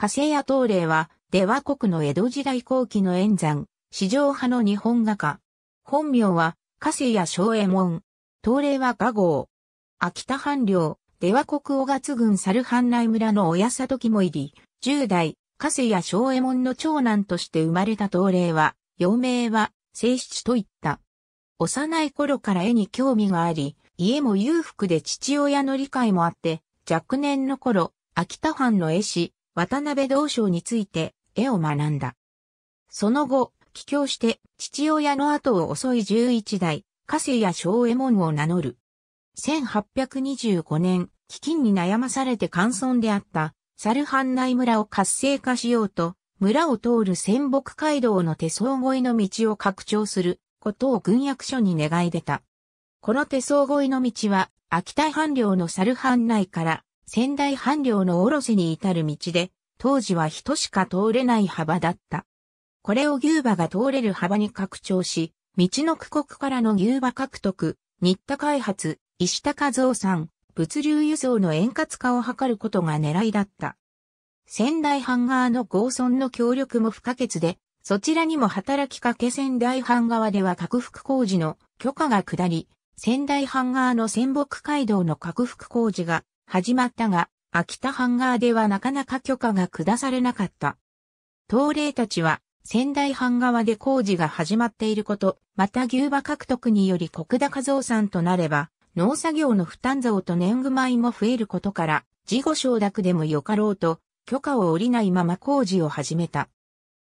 火星屋東霊は、出羽国の江戸時代後期の演山、史上派の日本画家。本名は、火星屋昭右衛門。東霊は画号。秋田藩領、出羽国小月郡猿藩内村の親里も入り、10代、火星屋昭右衛門の長男として生まれた東霊は、幼名は、正七といった。幼い頃から絵に興味があり、家も裕福で父親の理解もあって、若年の頃、秋田藩の絵師、渡辺道章について絵を学んだ。その後、帰郷して父親の後を遅い11代、加瀬や小右衛門を名乗る。1825年、飢饉に悩まされて乾村であった、猿藩内村を活性化しようと、村を通る仙北街道の手相越えの道を拡張することを軍役所に願い出た。この手相越えの道は、秋田藩領の猿藩内から仙台藩領の卸に至る道で、当時は人しか通れない幅だった。これを牛馬が通れる幅に拡張し、道の区国からの牛馬獲得、新田開発、石田和夫さん、物流輸送の円滑化を図ることが狙いだった。仙台藩側の合村の協力も不可欠で、そちらにも働きかけ仙台藩側では拡幅工事の許可が下り、仙台藩側の仙北街道の拡幅工事が始まったが、秋田ハンガーではなかなか許可が下されなかった。東霊たちは、仙台藩側で工事が始まっていること、また牛馬獲得により国高増産となれば、農作業の負担増と年貢米も増えることから、事後承諾でもよかろうと、許可を下りないまま工事を始めた。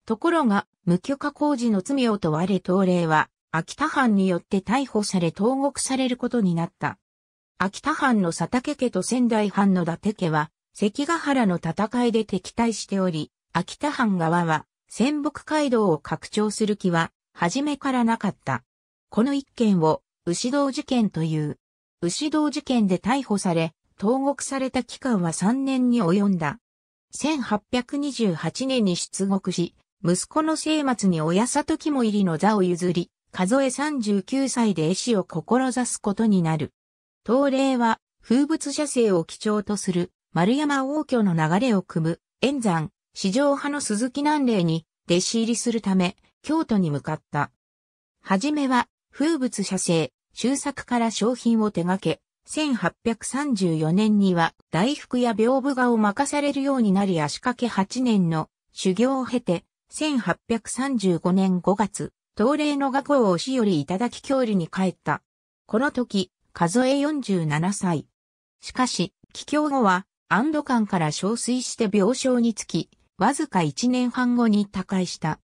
ところが、無許可工事の罪を問われ東霊は、秋田藩によって逮捕され投獄されることになった。秋田藩の佐竹家と仙台藩の伊達家は、関ヶ原の戦いで敵対しており、秋田藩側は、仙北街道を拡張する気は、初めからなかった。この一件を、牛堂事件という。牛堂事件で逮捕され、投獄された期間は3年に及んだ。1828年に出獄し、息子の生末に親里肝入りの座を譲り、数え39歳で絵師を志すことになる。東霊は風物写生を基調とする丸山王居の流れを組む炎山、市場派の鈴木南霊に弟子入りするため京都に向かった。はじめは風物写生、修作から商品を手掛け、1834年には大福や屏風画を任されるようになり足掛け8年の修行を経て、1835年5月、東霊の画校をしよりいただき郷里に帰った。この時、数え47歳。しかし、帰郷後は、安堵感から憔悴して病床につき、わずか1年半後に他界した。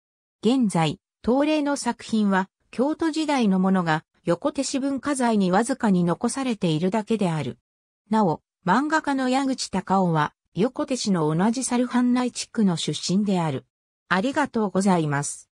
現在、東霊の作品は、京都時代のものが、横手市文化財にわずかに残されているだけである。なお、漫画家の矢口隆夫は、横手市の同じ猿藩内地区の出身である。ありがとうございます。